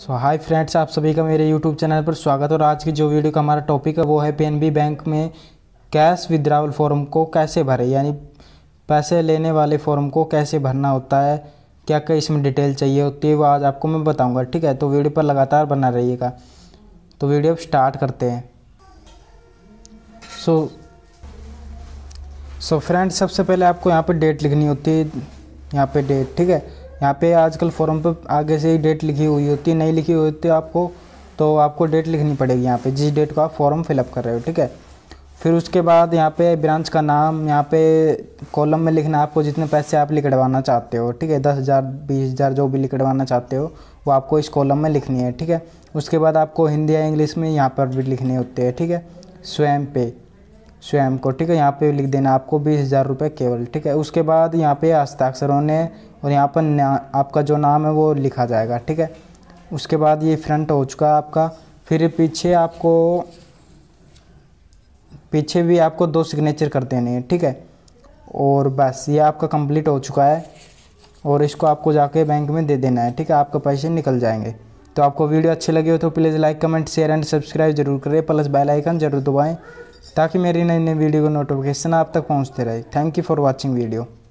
सो hi friends आप सभी का मेरे यूट्यूब चैनल पर स्वागत और आज की जो वीडियो का हमारा टॉपिक है वो है पीएनबी बैंक में कैश विद्रावल फॉर्म को कैसे भरें यानी पैसे लेने वाले फॉर्म को कैसे भरना होता है क्या क्या इसमें डिटेल चाहिए होती है वो आज आपको मैं बताऊँगा ठीक है तो वीडियो पर लगातार बना रहिएगा तो वीडियो स्टार्ट करते हैं सो सो फ्रेंड्स सबसे पहले आपको यहाँ पर डेट लिखनी होती है यहाँ पर डेट ठीक है यहाँ पे आजकल फॉर्म पे आगे से ही डेट लिखी हुई होती है नहीं लिखी हुई होती है आपको तो आपको डेट लिखनी पड़ेगी यहाँ पे जिस डेट को आप फॉर्म फिलअप कर रहे हो ठीक है फिर उसके बाद यहाँ पे ब्रांच का नाम यहाँ पे कॉलम में लिखना आपको जितने पैसे आप लिखवाना चाहते हो ठीक है दस हज़ार बीस हज़ार जो भी लिखवाना चाहते हो वो आपको इस कॉलम में लिखनी है ठीक है उसके बाद आपको हिंदी या इंग्लिश में यहाँ पर भी लिखने होते हैं ठीक है स्वयं पे स्वयं को ठीक है यहाँ पे लिख देना आपको बीस हज़ार रुपये केवल ठीक है उसके बाद यहाँ पे हस्ताक्षरों ने और यहाँ पर आपका जो नाम है वो लिखा जाएगा ठीक है उसके बाद ये फ्रंट हो चुका है आपका फिर पीछे आपको पीछे भी आपको दो सिग्नेचर कर देने हैं ठीक है और बस ये आपका कंप्लीट हो चुका है और इसको आपको जाके बैंक में दे देना है ठीक है आपके पैसे निकल जाएंगे तो आपको वीडियो अच्छी लगी हो तो please like comment share and subscribe जरूर करें प्लस बेल आइकन जरूर दबाएं ताकि मेरी नई नई वीडियो का नोटिफिकेशन आप तक पहुंचते रहे thank you for watching video